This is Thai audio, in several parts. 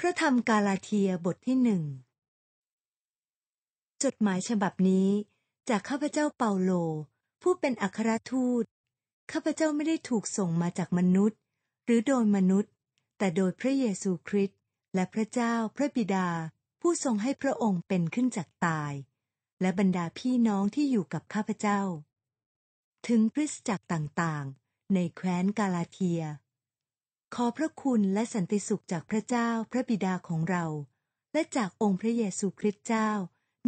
พระธรรมกาลาเทียบทที่หนึ่ง จดหมายฉบับนี้ จากข้าพเจ้าเปาโล ผู้เป็นอัครทูต ข้าพเจ้าไม่ได้ถูกส่งมาจากมนุษย์ หรือโดยมนุษย์ แต่โดยพระเยซูคริสต์และพระเจ้าพระบิดา ผู้ทรงให้พระองค์เป็นขึ้นจากตาย และบรรดาพี่น้องที่อยู่กับข้าพเจ้า ถึงคริสตจักรต่างๆ ในแคว้นกาลาเทียขอพระคุณและสันติสุขจากพระเจ้าพระบิดาของเราและจากองค์พระเยซูคริสต์เจ้า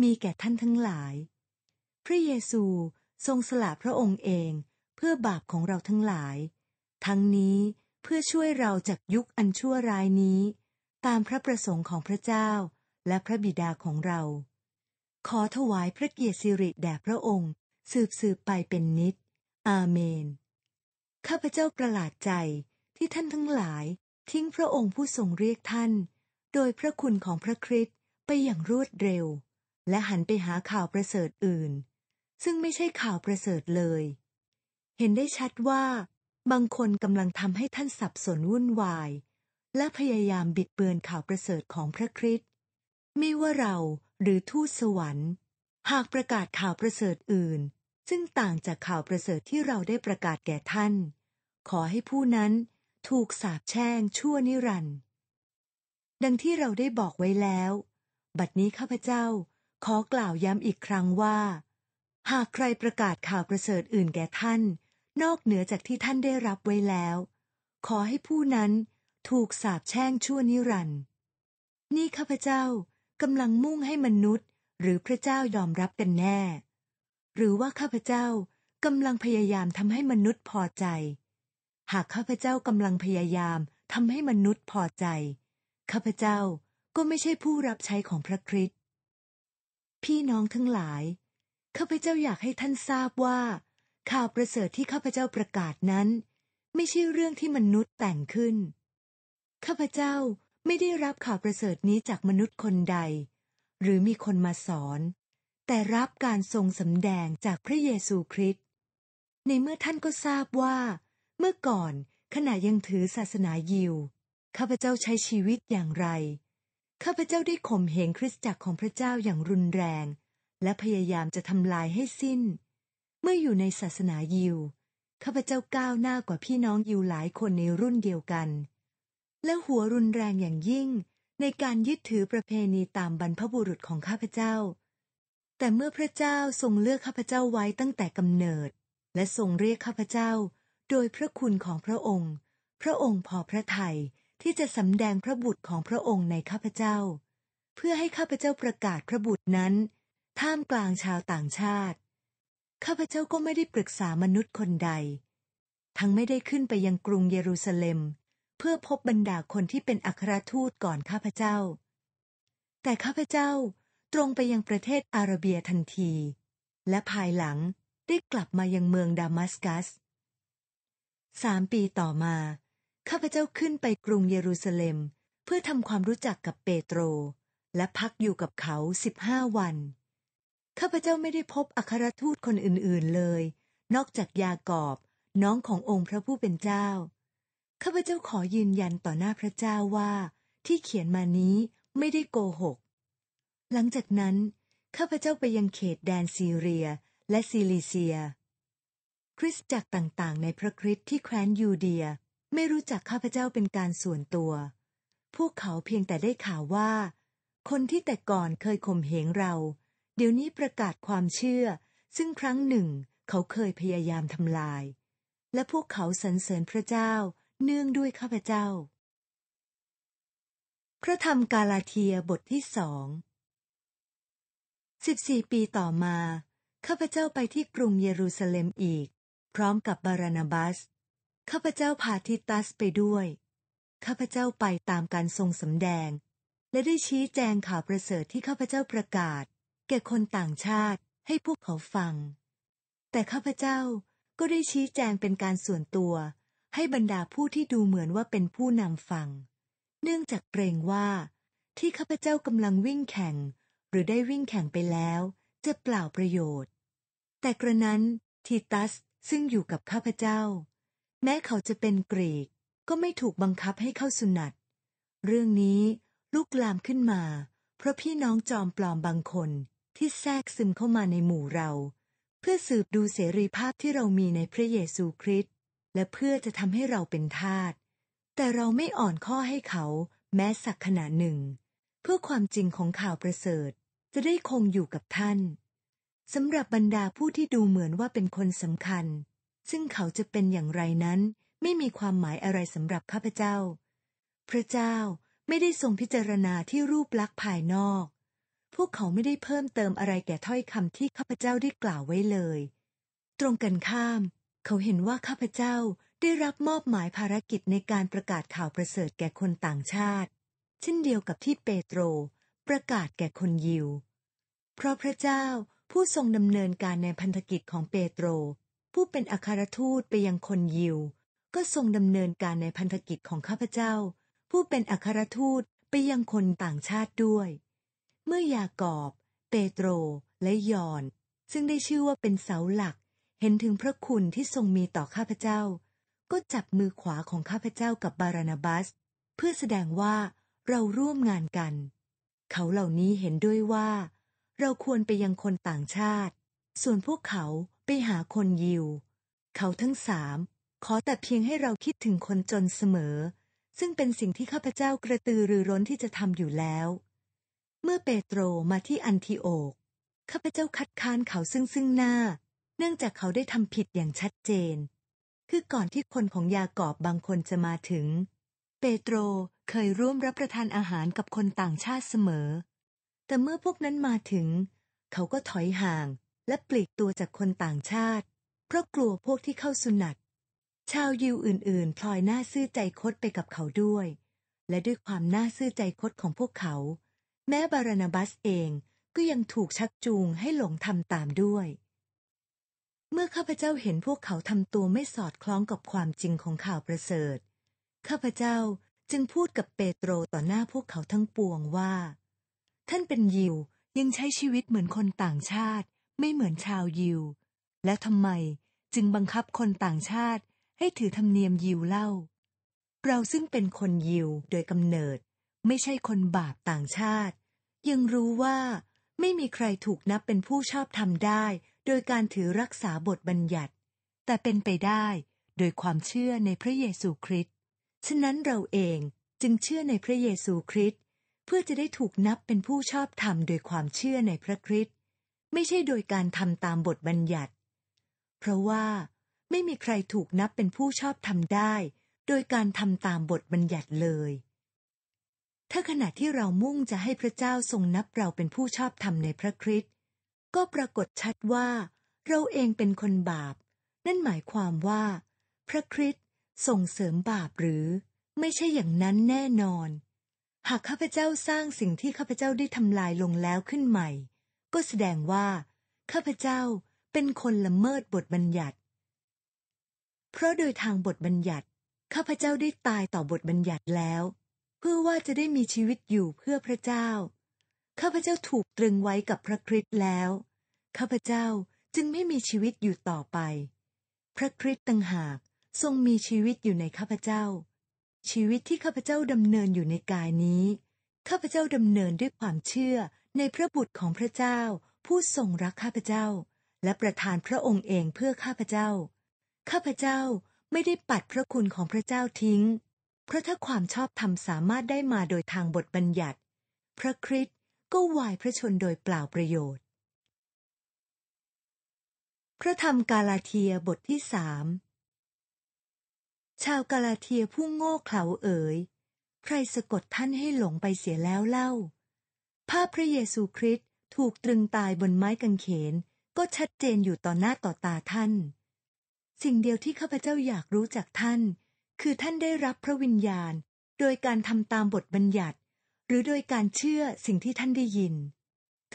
มีแก่ท่านทั้งหลาย พระเยซูทรงสละพระองค์เองเพื่อบาปของเราทั้งหลาย ทั้งนี้เพื่อช่วยเราจากยุคอันชั่วร้ายนี้ตามพระประสงค์ของพระเจ้าและพระบิดาของเรา ขอถวายพระเกียรติสิริแด่พระองค์สืบสืบไปเป็นนิดอาเมน ข้าพเจ้าประหลาดใจที่ท่านทั้งหลาย ทิ้งพระองค์ผู้ทรงเรียกท่าน โดยพระคุณของพระคริสต์ไปอย่างรวดเร็ว และหันไปหาข่าวประเสริฐอื่น ซึ่งไม่ใช่ข่าวประเสริฐเลย เห็นได้ชัดว่าบางคนกำลังทำให้ท่านสับสนวุ่นวาย และพยายามบิดเบือนข่าวประเสริฐของพระคริสต์ไม่ว่าเราหรือทูตสวรรค์ หากประกาศข่าวประเสริฐอื่น ซึ่งต่างจากข่าวประเสริฐที่เราได้ประกาศแก่ท่าน ขอให้ผู้นั้นถูกสาปแช่งชั่วนิรันดร์ดังที่เราได้บอกไว้แล้ว บัดนี้ข้าพเจ้าขอกล่าวย้ำอีกครั้งว่า หากใครประกาศข่าวประเสริฐอื่นแก่ท่านนอกเหนือจากที่ท่านได้รับไว้แล้ว ขอให้ผู้นั้นถูกสาปแช่งชั่วนิรันดร์นี่ข้าพเจ้ากำลังมุ่งให้มนุษย์หรือพระเจ้ายอมรับกันแน่ หรือว่าข้าพเจ้ากำลังพยายามทำให้มนุษย์พอใจหากข้าพเจ้ากำลังพยายามทำให้มนุษย์พอใจ ข้าพเจ้าก็ไม่ใช่ผู้รับใช้ของพระคริสต์ พี่น้องทั้งหลาย ข้าพเจ้าอยากให้ท่านทราบว่า ข่าวประเสริฐที่ข้าพเจ้าประกาศนั้น ไม่ใช่เรื่องที่มนุษย์แต่งขึ้น ข้าพเจ้าไม่ได้รับข่าวประเสริฐนี้จากมนุษย์คนใด หรือมีคนมาสอน แต่รับการทรงสำแดงจากพระเยซูคริสต์ ในเมื่อท่านก็ทราบว่าเมื่อก่อนขณะยังถือศาสนายิว ข้าพเจ้าใช้ชีวิตอย่างไร ข้าพเจ้าได้ข่มเหงคริสตจักรของพระเจ้าอย่างรุนแรง และพยายามจะทำลายให้สิ้น เมื่ออยู่ในศาสนายิว ข้าพเจ้าก้าวหน้ากว่าพี่น้องยิวหลายคนในรุ่นเดียวกัน และหัวรุนแรงอย่างยิ่ง ในการยึดถือประเพณีตามบรรพบุรุษของข้าพเจ้า แต่เมื่อพระเจ้าทรงเลือกข้าพเจ้าไว้ตั้งแต่กำเนิด และทรงเรียกข้าพเจ้าโดยพระคุณของพระองค์ พระองค์พอพระทัยที่จะสำแดงพระบุตรของพระองค์ในข้าพเจ้า เพื่อให้ข้าพเจ้าประกาศพระบุตรนั้น ท่ามกลางชาวต่างชาติ ข้าพเจ้าก็ไม่ได้ปรึกษามนุษย์คนใด ทั้งไม่ได้ขึ้นไปยังกรุงเยรูซาเล็ม เพื่อพบบรรดาคนที่เป็นอัครทูตก่อนข้าพเจ้า แต่ข้าพเจ้าตรงไปยังประเทศอาระเบียทันที และภายหลังได้กลับมายังเมืองดามัสกัสสามปีต่อมาข้าพเจ้าขึ้นไปกรุงเยรูซาเล็ม เพื่อทำความรู้จักกับเปโตร และพักอยู่กับเขาสิบห้าวันข้าพเจ้าไม่ได้พบอัครทูตคนอื่นๆเลย นอกจากยากอบน้องขององค์พระผู้เป็นเจ้าข้าพเจ้าขอยืนยันต่อหน้าพระเจ้าว่าที่เขียนมานี้ไม่ได้โกหก หลังจากนั้นข้าพเจ้าไปยังเขตแดนซีเรียและซิลิเซียคริสตจักรต่างๆในพระคริสต์ที่แคว้นยูเดียไม่รู้จักข้าพเจ้าเป็นการส่วนตัว พวกเขาเพียงแต่ได้ข่าวว่า คนที่แต่ก่อนเคยข่มเหงเรา เดี๋ยวนี้ประกาศความเชื่อ ซึ่งครั้งหนึ่ง เขาเคยพยายามทำลาย และพวกเขาสรรเสริญพระเจ้าเนื่องด้วยข้าพเจ้า พระธรรมกาลาเทียบทที่สองสิบสี่ปีต่อมาข้าพเจ้าไปที่กรุงเยรูซาเล็มอีกพร้อมกับบารานาบัสข้าพเจ้าพาทิตัสไปด้วย ข้าพเจ้าไปตามการทรงสำแดง และได้ชี้แจงข่าวประเสริฐที่ข้าพเจ้าประกาศ แก่คนต่างชาติให้พวกเขาฟัง แต่ข้าพเจ้าก็ได้ชี้แจงเป็นการส่วนตัว ให้บรรดาผู้ที่ดูเหมือนว่าเป็นผู้นำฟัง เนื่องจากเกรงว่าที่ข้าพเจ้ากำลังวิ่งแข่งหรือได้วิ่งแข่งไปแล้ว จะเปล่าประโยชน์ แต่กระนั้นทิตัสซึ่งอยู่กับข้าพเจ้า แม้เขาจะเป็นกรีกก็ไม่ถูกบังคับให้เข้าสุนัตเรื่องนี้ลุกลามขึ้นมา เพราะพี่น้องจอมปลอมบางคนที่แทรกซึมเข้ามาในหมู่เรา เพื่อสืบดูเสรีภาพที่เรามีในพระเยซูคริสต์และเพื่อจะทำให้เราเป็นทาสแต่เราไม่อ่อนข้อให้เขาแม้สักขณะหนึ่ง เพื่อความจริงของข่าวประเสริฐจะได้คงอยู่กับท่านสำหรับบรรดาผู้ที่ดูเหมือนว่าเป็นคนสำคัญ ซึ่งเขาจะเป็นอย่างไรนั้น ไม่มีความหมายอะไรสำหรับข้าพเจ้า พระเจ้าไม่ได้ทรงพิจารณาที่รูปลักษณ์ภายนอก พวกเขาไม่ได้เพิ่มเติมอะไรแก่ถ้อยคำที่ข้าพเจ้าได้กล่าวไว้เลย ตรงกันข้าม เขาเห็นว่าข้าพเจ้าได้รับมอบหมายภารกิจในการประกาศข่าวประเสริฐแก่คนต่างชาติ เช่นเดียวกับที่เปโตรประกาศแก่คนยิว เพราะพระเจ้าผู้ทรงดำเนินการในพันธกิจของเปโตร ผู้เป็นอัครทูตไปยังคนยิว ก็ทรงดำเนินการในพันธกิจของข้าพเจ้า ผู้เป็นอัครทูตไปยังคนต่างชาติด้วย เมื่อยากอบเปโตรและยอน ซึ่งได้ชื่อว่าเป็นเสาหลัก เห็นถึงพระคุณที่ทรงมีต่อข้าพเจ้า ก็จับมือขวาของข้าพเจ้ากับบารานาบัส เพื่อแสดงว่าเราร่วมงานกัน เขาเหล่านี้เห็นด้วยว่าเราควรไปยังคนต่างชาติ ส่วนพวกเขาไปหาคนยิว เขาทั้งสามขอแต่เพียงให้เราคิดถึงคนจนเสมอ ซึ่งเป็นสิ่งที่ข้าพเจ้ากระตือรือร้นที่จะทำอยู่แล้ว เมื่อเปโตรมาที่อันทิโอกข้าพเจ้าคัดค้านเขาซึ่งซึ่งหน้า เนื่องจากเขาได้ทำผิดอย่างชัดเจน คือก่อนที่คนของยากอบบางคนจะมาถึง เปโตรเคยร่วมรับประทานอาหารกับคนต่างชาติเสมอแต่เมื่อพวกนั้นมาถึง เขาก็ถอยห่างและปลีกตัวจากคนต่างชาติ เพราะกลัวพวกที่เข้าสุนัตชาวยิวอื่น ๆ พลอยหน้าซื่อใจคดไปกับเขาด้วย และด้วยความหน้าซื่อใจคดของพวกเขา แม้บารนาบัสเองก็ยังถูกชักจูงให้หลงทำตามด้วย เมื่อข้าพเจ้าเห็นพวกเขาทำตัวไม่สอดคล้องกับความจริงของข่าวประเสริฐข้าพเจ้าจึงพูดกับเปโตรต่อหน้าพวกเขาทั้งปวงว่าท่านเป็นยิว ยังใช้ชีวิตเหมือนคนต่างชาติไม่เหมือนชาวยิวและทำไม จึงบังคับคนต่างชาติให้ถือธรรมเนียมยิวเล่า เราซึ่งเป็นคนยิวโดยกำเนิด ไม่ใช่คนบาปต่างชาติ ยังรู้ว่าไม่มีใครถูกนับเป็นผู้ชอบธรรมได้ โดยการถือรักษาบทบัญญัติ แต่เป็นไปได้โดยความเชื่อในพระเยซูคริสต์ฉะนั้นเราเองจึงเชื่อในพระเยซูคริสต์เพื่อจะได้ถูกนับเป็นผู้ชอบธรรมโดยความเชื่อในพระคริสต์ไม่ใช่โดยการทำตามบทบัญญัติ เพราะว่าไม่มีใครถูกนับเป็นผู้ชอบธรรมได้ โดยการทำตามบทบัญญัติเลย ถ้าขณะที่เรามุ่งจะให้พระเจ้าทรงนับเราเป็นผู้ชอบธรรมในพระคริสต์ก็ปรากฏชัดว่า เราเองเป็นคนบาป นั่นหมายความว่า พระคริสต์ส่งเสริมบาปหรือไม่ใช่อย่างนั้นแน่นอนหากข้าพเจ้าสร้างสิ่งที่ข้าพเจ้าได้ทำลายลงแล้วขึ้นใหม่ ก็แสดงว่าข้าพเจ้าเป็นคนละเมิดบทบัญญัติ เพราะโดยทางบทบัญญัติข้าพเจ้าได้ตายต่อบทบัญญัติแล้ว เพื่อว่าจะได้มีชีวิตอยู่เพื่อพระเจ้า ข้าพเจ้าถูกตรึงไว้กับพระคริสต์แล้ว ข้าพเจ้าจึงไม่มีชีวิตอยู่ต่อไป พระคริสต์ต่างหากทรงมีชีวิตอยู่ในข้าพเจ้าชีวิตที่ข้าพเจ้าดำเนินอยู่ในกายนี้ ข้าพเจ้าดำเนินด้วยความเชื่อในพระบุตรของพระเจ้า ผู้ทรงรักข้าพเจ้า และประทานพระองค์เองเพื่อข้าพเจ้า ข้าพเจ้าไม่ได้ปัดพระคุณของพระเจ้าทิ้ง เพราะถ้าความชอบธรรมสามารถได้มาโดยทางบทบัญญัติ พระคริสต์ก็วายพระชนโดยเปล่าประโยชน์ พระธรรมกาลาเทียบทที่สามชาวกาลาเทียผู้โง่เขลาเอ๋ย ใครสะกดท่านให้หลงไปเสียแล้วเล่า ภาพพระเยซูคริสต์ถูกตรึงตายบนไม้กางเขน ก็ชัดเจนอยู่ต่อหน้าต่อตาท่าน สิ่งเดียวที่ข้าพเจ้าอยากรู้จากท่าน คือท่านได้รับพระวิญญาณ โดยการทำตามบทบัญญัติ หรือโดยการเชื่อสิ่งที่ท่านได้ยิน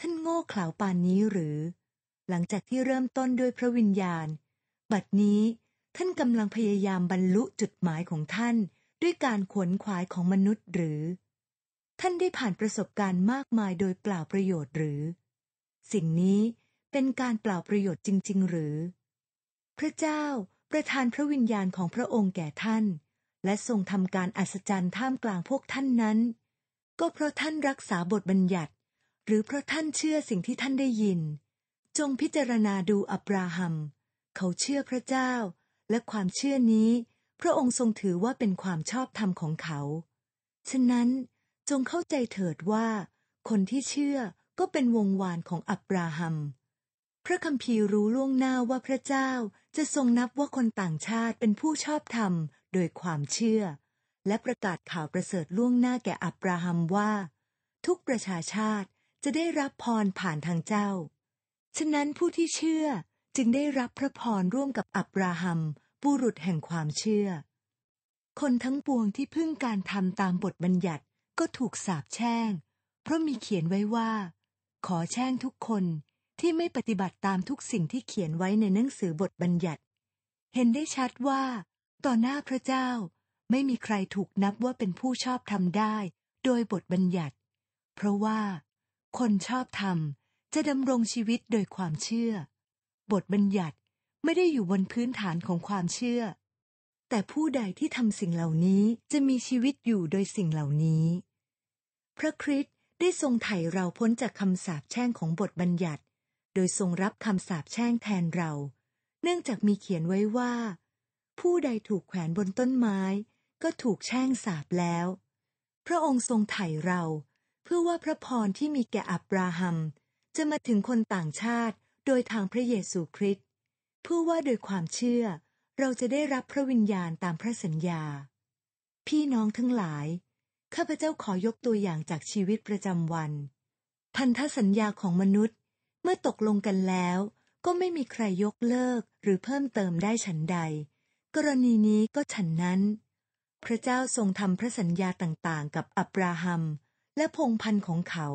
ท่านโง่เขลาปานนี้หรือ หลังจากที่เริ่มต้นด้วยพระวิญญาณ บัดนี้ท่านกำลังพยายามบรรลุจุดหมายของท่านด้วยการขวนขวายของมนุษย์หรือ ท่านได้ผ่านประสบการณ์มากมายโดยเปล่าประโยชน์หรือ สิ่งนี้เป็นการเปล่าประโยชน์จริง ๆ หรือ พระเจ้าประทานพระวิญญาณของพระองค์แก่ท่าน และทรงทำการอัศจรรย์ท่ามกลางพวกท่านนั้น ก็เพราะท่านรักษาบทบัญญัติ หรือเพราะท่านเชื่อสิ่งที่ท่านได้ยิน จงพิจารณาดูอับราฮัมเขาเชื่อพระเจ้าและความเชื่อนี้ พระองค์ทรงถือว่าเป็นความชอบธรรมของเขา ฉะนั้นจงเข้าใจเถิดว่า คนที่เชื่อก็เป็นวงวานของอับราฮัม พระคัมภีร์รู้ล่วงหน้าว่าพระเจ้าจะทรงนับว่าคนต่างชาติเป็นผู้ชอบธรรมโดยความเชื่อ และประกาศข่าวประเสริฐล่วงหน้าแก่อับราฮัมว่า ทุกประชาชาติจะได้รับพรผ่านทางเจ้า ฉะนั้นผู้ที่เชื่อจึงได้รับพระพรร่วมกับอับราฮัมบุรุษแห่งความเชื่อ คนทั้งปวงที่พึ่งการทำตามบทบัญญัติก็ถูกสาปแช่งเพราะมีเขียนไว้ว่า ขอแช่งทุกคนที่ไม่ปฏิบัติตามทุกสิ่งที่เขียนไว้ในหนังสือบทบัญญัติ เห็นได้ชัดว่า ต่อหน้าพระเจ้าไม่มีใครถูกนับว่าเป็นผู้ชอบทำได้โดยบทบัญญัติ เพราะว่า คนชอบทำจะดำรงชีวิตโดยความเชื่อบทบัญญัติไม่ได้อยู่บนพื้นฐานของความเชื่อ แต่ผู้ใดที่ทำสิ่งเหล่านี้จะมีชีวิตอยู่โดยสิ่งเหล่านี้ พระคริสต์ได้ทรงไถ่เราพ้นจากคำสาปแช่งของบทบัญญัติ โดยทรงรับคำสาปแช่งแทนเรา เนื่องจากมีเขียนไว้ว่า ผู้ใดถูกแขวนบนต้นไม้ ก็ถูกแช่งสาปแล้ว พระองค์ทรงไถ่เรา เพื่อว่าพระพรที่มีแก่อับราฮัมจะมาถึงคนต่างชาติโดยทางพระเยซูคริสต์ผู้ว่าโดยความเชื่อเราจะได้รับพระวิญญาณตามพระสัญญา พี่น้องทั้งหลาย ข้าพเจ้าขอยกตัวอย่างจากชีวิตประจำวัน พันธสัญญาของมนุษย์เมื่อตกลงกันแล้ว ก็ไม่มีใครยกเลิกหรือเพิ่มเติมได้ฉันใด กรณีนี้ก็ฉันนั้น พระเจ้าทรงทำพระสัญญาต่างๆ กับอับราฮัมและพงพันธ์ของเขา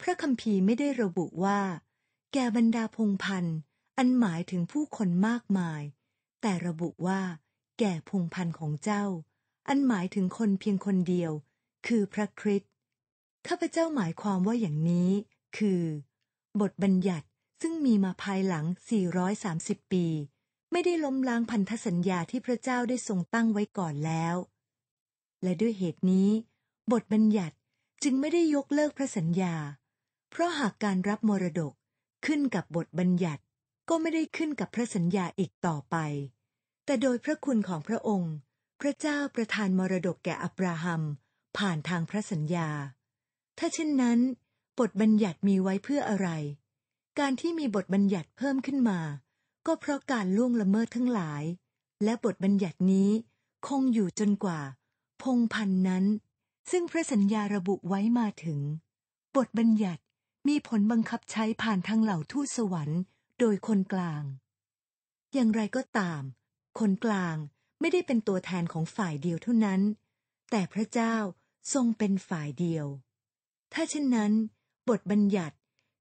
พระคัมภีร์ไม่ได้ระบุว่าแก่บรรดาพงพันธ์อันหมายถึงผู้คนมากมาย แต่ระบุว่า แก่พงพันธ์ของเจ้า อันหมายถึงคนเพียงคนเดียว คือพระคริสต์ ข้าพเจ้าหมายความว่าอย่างนี้ คือ บทบัญญัติซึ่งมีมาภายหลัง 430 ปี ไม่ได้ล้มล้างพันธสัญญาที่พระเจ้าได้ทรงตั้งไว้ก่อนแล้ว และด้วยเหตุนี้ บทบัญญัติจึงไม่ได้ยกเลิกพระสัญญา เพราะหากการรับมรดกขึ้นกับบทบัญญัติก็ไม่ได้ขึ้นกับพระสัญญาอีกต่อไป แต่โดยพระคุณของพระองค์ พระเจ้าประทานมรดกแก่อับราฮัมผ่านทางพระสัญญา ถ้าเช่นนั้น บทบัญญัติมีไว้เพื่ออะไร การที่มีบทบัญญัติเพิ่มขึ้นมา ก็เพราะการล่วงละเมิดทั้งหลาย และบทบัญญัตินี้คงอยู่จนกว่า พงพันนั้น ซึ่งพระสัญญาระบุไว้มาถึง บทบัญญัติมีผลบังคับใช้ผ่านทางเหล่าทูตสวรรค์โดยคนกลาง อย่างไรก็ตาม คนกลางไม่ได้เป็นตัวแทนของฝ่ายเดียวเท่านั้น แต่พระเจ้าทรงเป็นฝ่ายเดียว ถ้าเช่นนั้น บทบัญญัติ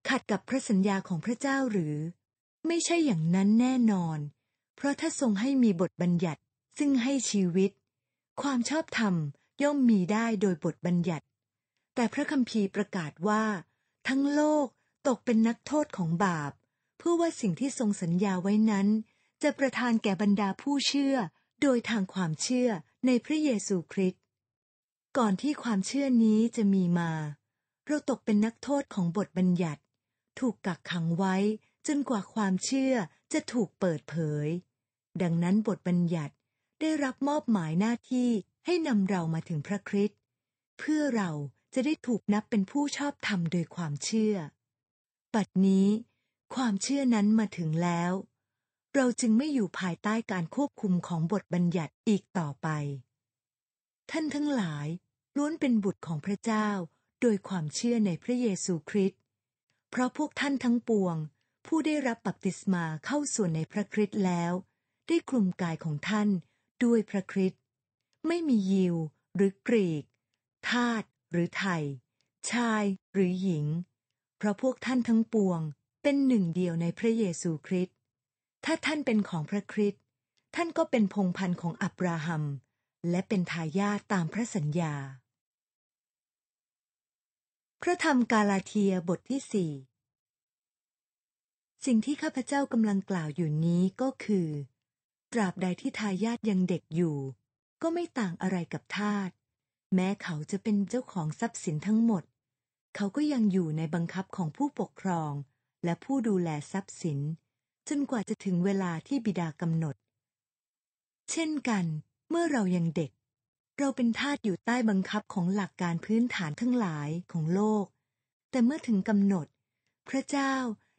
ขัดกับพระสัญญาของพระเจ้าหรือ ไม่ใช่อย่างนั้นแน่นอน เพราะถ้าทรงให้มีบทบัญญัติซึ่งให้ชีวิต ความชอบธรรมย่อมมีได้โดยบทบัญญัติ แต่พระคัมภีร์ประกาศว่าทั้งโลกตกเป็นนักโทษของบาป เพื่อว่าสิ่งที่ทรงสัญญาไว้นั้น จะประทานแก่บรรดาผู้เชื่อโดยทางความเชื่อในพระเยซูคริสต์ก่อนที่ความเชื่อนี้จะมีมา เราตกเป็นนักโทษของบทบัญญัติ ถูกกักขังไว้จนกว่าความเชื่อจะถูกเปิดเผย ดังนั้นบทบัญญัติได้รับมอบหมายหน้าที่ให้นำเรามาถึงพระคริสต์เพื่อเราจะได้ถูกนับเป็นผู้ชอบธรรมโดยความเชื่อ ปัดนี้ความเชื่อนั้นมาถึงแล้ว เราจึงไม่อยู่ภายใต้การควบคุมของบทบัญญัติอีกต่อไป ท่านทั้งหลายล้วนเป็นบุตรของพระเจ้าโดยความเชื่อในพระเยซูคริสต์เพราะพวกท่านทั้งปวงผู้ได้รับบัพติศมาเข้าส่วนในพระคริสต์แล้ว ได้คลุมกายของท่านด้วยพระคริสต์ไม่มียิวหรือกรีก ทาสหรือไทย ชายหรือหญิง เพราะพวกท่านทั้งปวงเป็นหนึ่งเดียวในพระเยซูคริสต์ถ้าท่านเป็นของพระคริสต์ท่านก็เป็นพงพันธ์ของอับราฮัมและเป็นทายาทตามพระสัญญา พระธรรมกาลาเทียบทที่สี่สิ่งที่ข้าพเจ้ากำลังกล่าวอยู่นี้ก็คือ ตราบใดที่ทายาทยังเด็กอยู่ ก็ไม่ต่างอะไรกับทาสแม้เขาจะเป็นเจ้าของทรัพย์สินทั้งหมด เขาก็ยังอยู่ในบังคับของผู้ปกครอง และผู้ดูแลทรัพย์สิน จนกว่าจะถึงเวลาที่บิดากำหนด เช่นกันเมื่อเรายังเด็ก เราเป็นทาสอยู่ใต้บังคับของหลักการพื้นฐานทั้งหลายของโลก แต่เมื่อถึงกำหนด พระเจ้า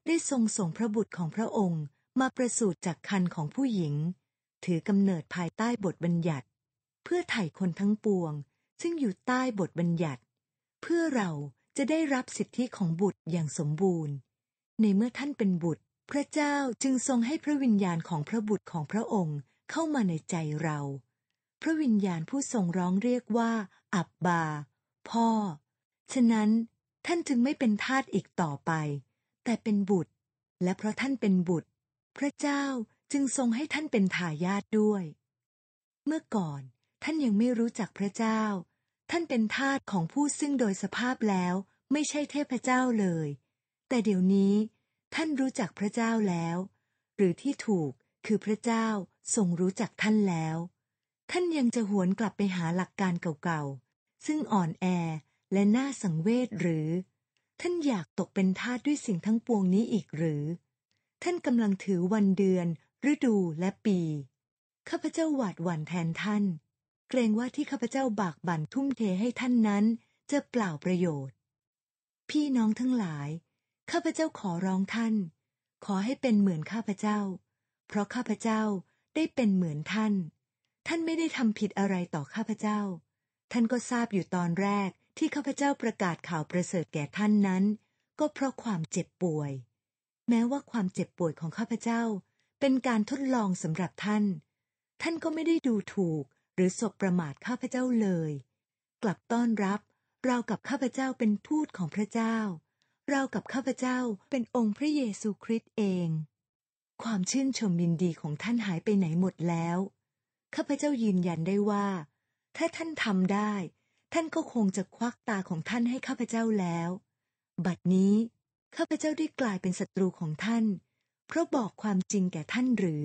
ได้ทรงส่งพระบุตรของพระองค์มาประสูติจากคันของผู้หญิง ถือกำเนิดภายใต้บทบัญญัติ เพื่อไถ่คนทั้งปวงซึ่งอยู่ใต้บทบัญญัติ เพื่อเราจะได้รับสิทธิของบุตรอย่างสมบูรณ์ ในเมื่อท่านเป็นบุตร พระเจ้าจึงทรงให้พระวิญญาณของพระบุตรของพระองค์เข้ามาในใจเรา พระวิญญาณผู้ทรงร้องเรียกว่า อับบา พ่อฉะนั้นท่านจึงไม่เป็นทาสอีกต่อไป แต่เป็นบุตร และเพราะท่านเป็นบุตร พระเจ้าจึงทรงให้ท่านเป็นทายาทด้วย เมื่อก่อนท่านยังไม่รู้จักพระเจ้าท่านเป็นทาสของผู้ซึ่งโดยสภาพแล้วไม่ใช่เทพเจ้าเลย แต่เดี๋ยวนี้ ท่านรู้จักพระเจ้าแล้ว หรือที่ถูกคือพระเจ้าทรงรู้จักท่านแล้ว ท่านยังจะหวนกลับไปหาหลักการเก่าๆ ซึ่งอ่อนแอและน่าสังเวชหรือ ท่านอยากตกเป็นทาสด้วยสิ่งทั้งปวงนี้อีกหรือ ท่านกำลังถือวันเดือนฤดูและปี ข้าพเจ้าหวาดหวั่นแทนท่านเกรงว่าที่ข้าพเจ้าบากบั่นทุ่มเทให้ท่านนั้นจะเปล่าประโยชน์ พี่น้องทั้งหลาย ข้าพเจ้าขอร้องท่าน ขอให้เป็นเหมือนข้าพเจ้า เพราะข้าพเจ้าได้เป็นเหมือนท่าน ท่านไม่ได้ทำผิดอะไรต่อข้าพเจ้า ท่านก็ทราบอยู่ตอนแรกที่ข้าพเจ้าประกาศข่าวประเสริฐแก่ท่านนั้น ก็เพราะความเจ็บป่วย แม้ว่าความเจ็บป่วยของข้าพเจ้าเป็นการทดลองสำหรับท่าน ท่านก็ไม่ได้ดูถูกหรือศพประมาทข้าพเจ้าเลย กลับต้อนรับ เรากับข้าพเจ้าเป็นทูตของพระเจ้า เรากับข้าพเจ้าเป็นองค์พระเยซูคริสต์เอง ความชื่นชมยินดีของท่านหายไปไหนหมดแล้วข้าพเจ้ายืนยันได้ว่า ถ้าท่านทำได้ ท่านก็คงจะควักตาของท่านให้ข้าพเจ้าแล้ว บัดนี้ข้าพเจ้าได้กลายเป็นศัตรูของท่าน เพราะบอกความจริงแก่ท่านหรือ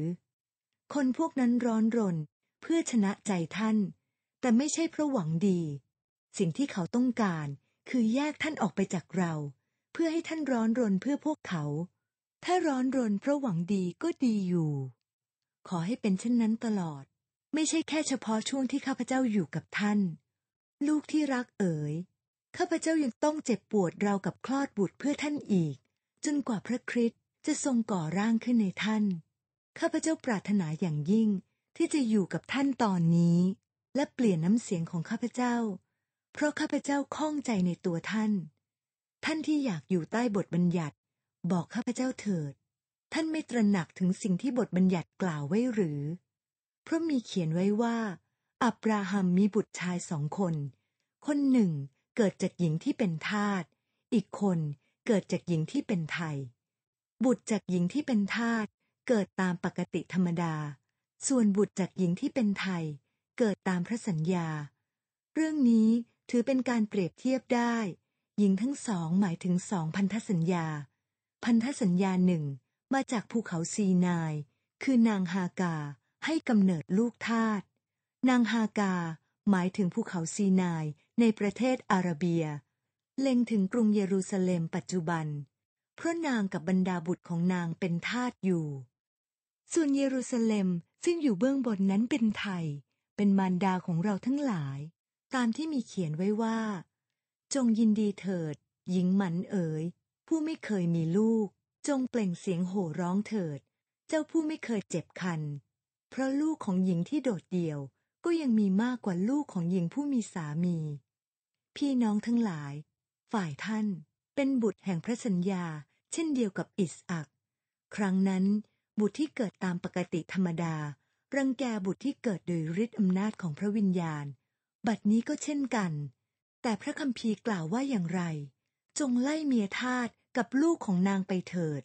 คนพวกนั้นร้อนรนเพื่อชนะใจท่าน แต่ไม่ใช่เพราะหวังดี สิ่งที่เขาต้องการคือแยกท่านออกไปจากเรา เพื่อให้ท่านร้อนรนเพื่อพวกเขา ถ้าร้อนรนเพราะหวังดีก็ดีอยู่ ขอให้เป็นเช่นนั้นตลอด ไม่ใช่แค่เฉพาะช่วงที่ข้าพเจ้าอยู่กับท่าน ลูกที่รักเอ๋ย ข้าพเจ้ายังต้องเจ็บปวดเรากับคลอดบุตรเพื่อท่านอีก จนกว่าพระคริสต์จะทรงก่อร่างขึ้นในท่าน ข้าพเจ้าปรารถนาอย่างยิ่งที่จะอยู่กับท่านตอนนี้และเปลี่ยนน้ำเสียงของข้าพเจ้า เพราะข้าพเจ้าข้องใจในตัวท่าน ท่านที่อยากอยู่ใต้บทบัญญัติบอกข้าพเจ้าเถิด ท่านไม่ตระหนักถึงสิ่งที่บทบัญญัติกล่าวไว้หรือ เพราะมีเขียนไว้ว่าอับราฮัมมีบุตรชายสองคน คนหนึ่ง เกิดจากหญิงที่เป็นทาสอีกคนเกิดจากหญิงที่เป็นไทย บุตรจากหญิงที่เป็นทาสเกิดตามปกติธรรมดาส่วนบุตรจากหญิงที่เป็นไทยเกิดตามพระสัญญา เรื่องนี้ถือเป็นการเปรียบเทียบได้ หญิงทั้งสองหมายถึงสองพันธสัญญา พันธสัญญาหนึ่งมาจากภูเขาซีนายคือนางฮากาให้กำเนิดลูกทาสนางฮากาหมายถึงภูเขาซีนายในประเทศอาระเบียเล็งถึงกรุงเยรูซาเล็มปัจจุบัน เพราะนางกับบรรดาบุตรของนางเป็นทาสอยู่ส่วนเยรูซาเล็มซึ่งอยู่เบื้องบนนั้นเป็นไทย เป็นมารดาของเราทั้งหลาย ตามที่มีเขียนไว้ว่า จงยินดีเถิด หญิงหมันเอ๋ยผู้ไม่เคยมีลูก จงเปล่งเสียงโห่ร้องเถิด เจ้าผู้ไม่เคยเจ็บคัน เพราะลูกของหญิงที่โดดเดี่ยวก็ยังมีมากกว่าลูกของหญิงผู้มีสามี พี่น้องทั้งหลาย ฝ่ายท่าน เป็นบุตรแห่งพระสัญญา เช่นเดียวกับอิสอักครั้งนั้นบุตรที่เกิดตามปกติธรรมดา รังแกบุตรที่เกิดโดยฤทธิอำนาจของพระวิญญาณ บัดนี้ก็เช่นกัน แต่พระคัมภีร์กล่าวว่าอย่างไร จงไล่เมียทาตกับลูกของนางไปเถิด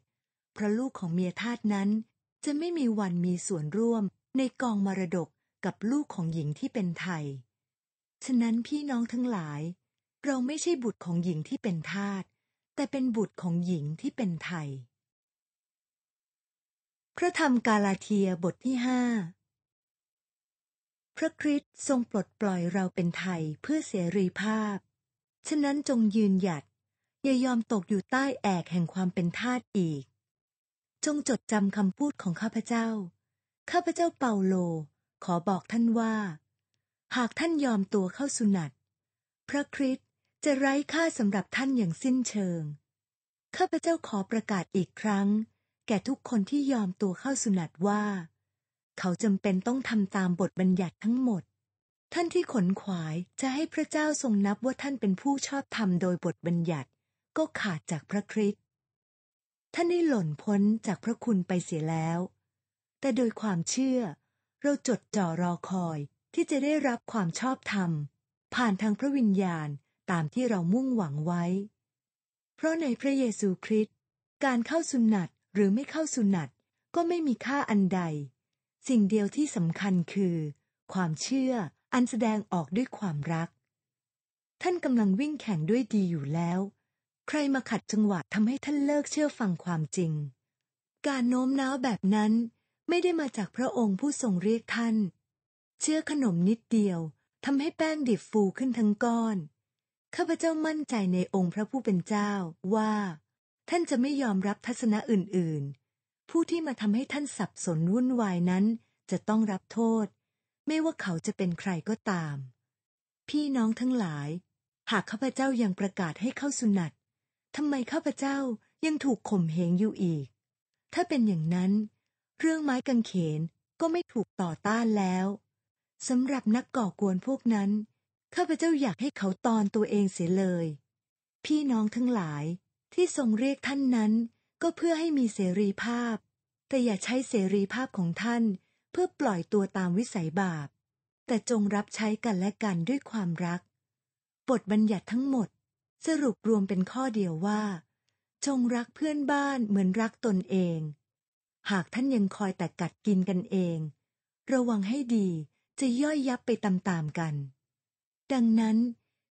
เพราะลูกของเมียทาตนั้น จะไม่มีวันมีส่วนร่วมในกองมรดกกับลูกของหญิงที่เป็นไทย ฉะนั้นพี่น้องทั้งหลาย เราไม่ใช่บุตรของหญิงที่เป็นทาสแต่เป็นบุตรของหญิงที่เป็นไทยพระธรรมกาลาเทียบทที่ห้า พระคริสต์ทรงปลดปล่อยเราเป็นไทยเพื่อเสรีภาพ ฉะนั้นจงยืนหยัด อย่ายอมตกอยู่ใต้แอกแห่งความเป็นทาสอีก จงจดจำคำพูดของข้าพเจ้า ข้าพเจ้าเปาโล ขอบอกท่านว่า หากท่านยอมตัวเข้าสุนัต พระคริสต์จะไร้ค่าสำหรับท่านอย่างสิ้นเชิง ข้าพเจ้าขอประกาศอีกครั้งแก่ทุกคนที่ยอมตัวเข้าสุนัตว่า เขาจำเป็นต้องทำตามบทบัญญัติทั้งหมด ท่านที่ขนขวายจะให้พระเจ้าทรงนับว่าท่านเป็นผู้ชอบธรรมโดยบทบัญญัติก็ขาดจากพระคริสต์ท่านได้หล่นพ้นจากพระคุณไปเสียแล้ว แต่โดยความเชื่อ เราจดจ่อรอคอยที่จะได้รับความชอบธรรม ผ่านทางพระวิญญาณตามที่เรามุ่งหวังไว้ เพราะในพระเยซูคริสต์การเข้าสุนัตหรือไม่เข้าสุนัตก็ไม่มีค่าอันใด สิ่งเดียวที่สำคัญคือ ความเชื่ออันแสดงออกด้วยความรัก ท่านกำลังวิ่งแข่งด้วยดีอยู่แล้ว ใครมาขัดจังหวะทำให้ท่านเลิกเชื่อฟังความจริง การโน้มน้าวแบบนั้นไม่ได้มาจากพระองค์ผู้ทรงเรียกท่าน เชื่อขนมนิดเดียวทำให้แป้งดิบฟูขึ้นทั้งก้อนข้าพเจ้ามั่นใจในองค์พระผู้เป็นเจ้าว่าท่าน จะไม่ยอมรับทัศนะอื่นๆ ผู้ที่มาทำให้ท่าน สับสนวุ่นวายนั้นจะต้องรับโทษ ไม่ว่าเขาจะเป็นใครก็ตาม พี่น้องทั้งหลาย หากข้าพเจ้ายังประกาศให้เข้าสุนัตทำไมข้าพเจ้ายังถูกข่มเหงอยู่อีก ถ้าเป็นอย่างนั้น เรื่องไม้กางเขนก็ไม่ถูกต่อต้านแล้ว สำหรับนักก่อกวนพวกนั้น ข้าพเจ้าอยากให้เขาตอนตัวเองเสียเลย พี่น้องทั้งหลายที่ทรงเรียกท่านนั้นก็เพื่อให้มีเสรีภาพ แต่อย่าใช้เสรีภาพของท่านเพื่อปล่อยตัวตามวิสัยบาป แต่จงรับใช้กันและกันด้วยความรักบทบัญญัติทั้งหมดสรุปรวมเป็นข้อเดียวว่าจงรักเพื่อนบ้านเหมือนรักตนเอง หากท่านยังคอยแต่กัดกินกันเอง ระวังให้ดีจะย่อยยับไปตามๆกัน ดังนั้น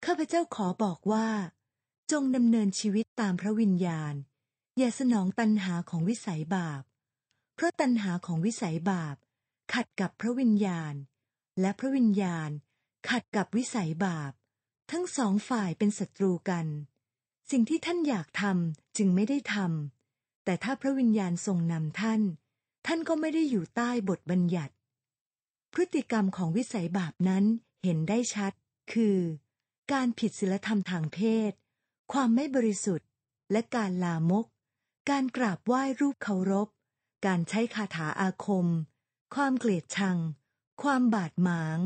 ข้าพเจ้าขอบอกว่าจงดำเนินชีวิตตามพระวิญญาณ อย่าสนองตัณหาของวิสัยบาป เพราะตัณหาของวิสัยบาป ขัดกับพระวิญญาณ และพระวิญญาณขัดกับวิสัยบาป ทั้งสองฝ่ายเป็นศัตรูกัน สิ่งที่ท่านอยากทำจึงไม่ได้ทำ แต่ถ้าพระวิญญาณทรงนำท่าน ท่านก็ไม่ได้อยู่ใต้บทบัญญัติ พฤติกรรมของวิสัยบาปนั้นเห็นได้ชัด คือ การผิดศีลธรรมทางเพศความไม่บริสุทธิ์และการลามก การกราบไหว้รูปเคารพ การใช้คาถาอาคม ความเกลียดชัง ความบาดหมาง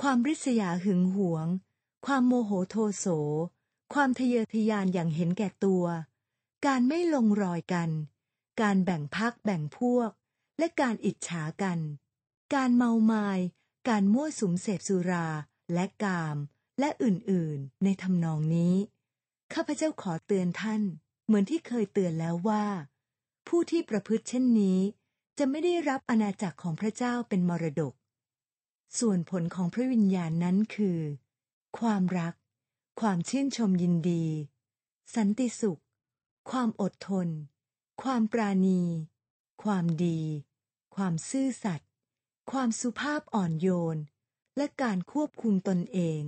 ความริษยาหึงหวง ความโมโหโทโส ความทะเยอทะยานอย่างเห็นแก่ตัว การไม่ลงรอยกัน การแบ่งพักแบ่งพวก และการอิจฉากัน การเมามาย การมั่วสุมเสพสุราและกามและอื่นๆ ในทำนองนี้ข้าพเจ้าขอเตือนท่านเหมือนที่เคยเตือนแล้วว่า ผู้ที่ประพฤติเช่นนี้จะไม่ได้รับอาณาจักรของพระเจ้าเป็นมรดก ส่วนผลของพระวิญญาณนั้นคือ ความรัก ความชื่นชมยินดี สันติสุข ความอดทน ความปราณี ความดี ความซื่อสัตย์ความสุภาพอ่อนโยน และการควบคุมตนเอง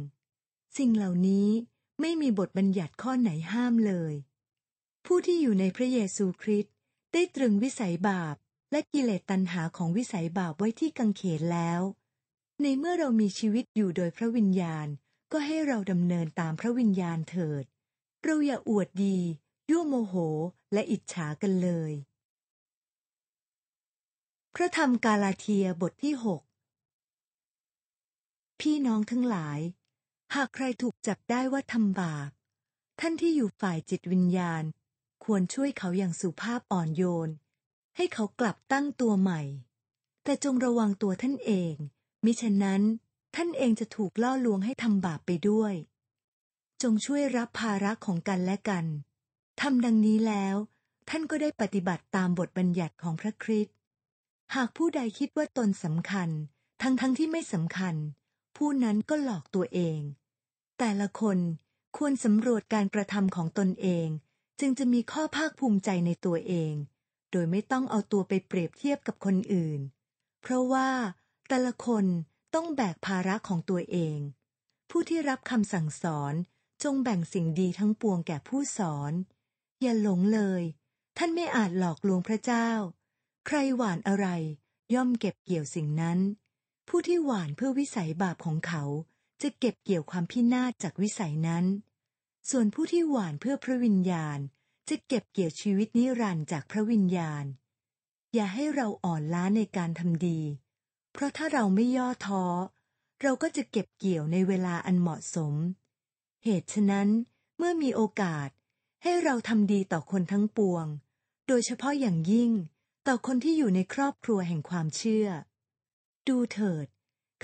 สิ่งเหล่านี้ไม่มีบทบัญญัติข้อไหนห้ามเลย ผู้ที่อยู่ในพระเยซูคริสต์ได้ตรึงวิสัยบาปและกิเลสตัณหาของวิสัยบาปไว้ที่กังเขนแล้ว ในเมื่อเรามีชีวิตอยู่โดยพระวิญญาณ ก็ให้เราดำเนินตามพระวิญญาณเถิด เราอย่าอวดดียั่วโมโห และอิจฉากันเลย พระธรรมกาลาเทียบทที่ 6 พี่น้องทั้งหลายหากใครถูกจับได้ว่าทำบาป ท่านที่อยู่ฝ่ายจิตวิญญาณ ควรช่วยเขาอย่างสุภาพอ่อนโยน ให้เขากลับตั้งตัวใหม่ แต่จงระวังตัวท่านเอง มิฉะนั้นท่านเองจะถูกล่อลวงให้ทำบาปไปด้วย จงช่วยรับภาระของกันและกัน ทำดังนี้แล้ว ท่านก็ได้ปฏิบัติตามบทบัญญัติของพระคริสต์ หากผู้ใดคิดว่าตนสำคัญ ทั้งทั้งที่ไม่สำคัญ ผู้นั้นก็หลอกตัวเองแต่ละคนควรสำรวจการกระทำของตนเอง จึงจะมีข้อภาคภูมิใจในตัวเอง โดยไม่ต้องเอาตัวไปเปรียบเทียบกับคนอื่น เพราะว่าแต่ละคนต้องแบกภาระของตัวเอง ผู้ที่รับคำสั่งสอนจงแบ่งสิ่งดีทั้งปวงแก่ผู้สอน อย่าหลงเลย ท่านไม่อาจหลอกลวงพระเจ้า ใครหวานอะไร ย่อมเก็บเกี่ยวสิ่งนั้น ผู้ที่หวานเพื่อวิสัยบาปของเขาจะเก็บเกี่ยวความพินาศจากวิสัยนั้น ส่วนผู้ที่หวานเพื่อพระวิญญาณจะเก็บเกี่ยวชีวิตนิรันดร์จากพระวิญญาณ อย่าให้เราอ่อนล้าในการทำดี เพราะถ้าเราไม่ย่อท้อ เราก็จะเก็บเกี่ยวในเวลาอันเหมาะสม เหตุฉะนั้นเมื่อมีโอกาสให้เราทำดีต่อคนทั้งปวง โดยเฉพาะอย่างยิ่งต่อคนที่อยู่ในครอบครัวแห่งความเชื่อ ดูเถิด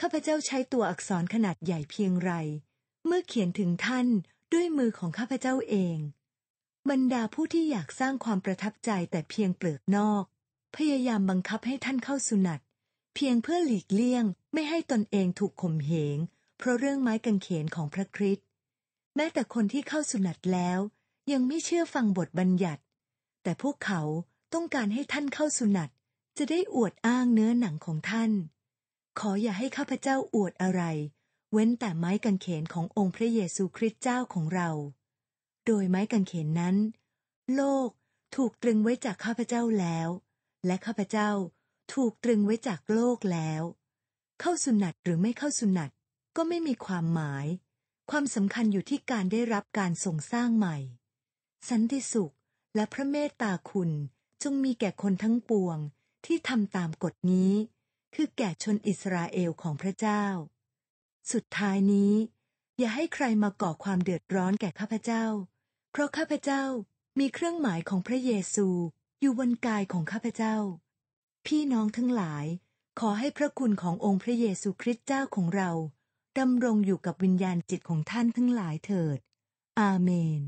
ข้าพเจ้าใช้ตัวอักษรขนาดใหญ่เพียงไร เมื่อเขียนถึงท่านด้วยมือของข้าพเจ้าเอง บรรดาผู้ที่อยากสร้างความประทับใจแต่เพียงเปลือกนอก พยายามบังคับให้ท่านเข้าสุนัตเพียงเพื่อหลีกเลี่ยง ไม่ให้ตนเองถูกข่มเหง เพราะเรื่องไม้กางเขนของพระคริสต์ แม้แต่คนที่เข้าสุนัตแล้ว ยังไม่เชื่อฟังบทบัญญัติ แต่พวกเขาต้องการให้ท่านเข้าสุนัตจะได้อวดอ้างเนื้อหนังของท่านขออย่าให้ข้าพเจ้าอวดอะไร เว้นแต่ไม้กางเขนขององค์พระเยซูคริสต์เจ้าของเรา โดยไม้กางเขนนั้น โลกถูกตรึงไว้จากข้าพเจ้าแล้ว และข้าพเจ้าถูกตรึงไว้จากโลกแล้ว เข้าสุนัตหรือไม่เข้าสุนัตก็ไม่มีความหมาย ความสำคัญอยู่ที่การได้รับการทรงสร้างใหม่ สันติสุขและพระเมตตาคุณจงมีแก่คนทั้งปวงที่ทำตามกฎนี้คือแก่ชนอิสราเอลของพระเจ้า สุดท้ายนี้ อย่าให้ใครมาก่อความเดือดร้อนแก่ข้าพเจ้า เพราะข้าพเจ้ามีเครื่องหมายของพระเยซูอยู่บนกายของข้าพเจ้า พี่น้องทั้งหลาย ขอให้พระคุณขององค์พระเยซูคริสต์เจ้าของเราดำรงอยู่กับวิญญาณจิตของท่านทั้งหลายเถิด อาเมน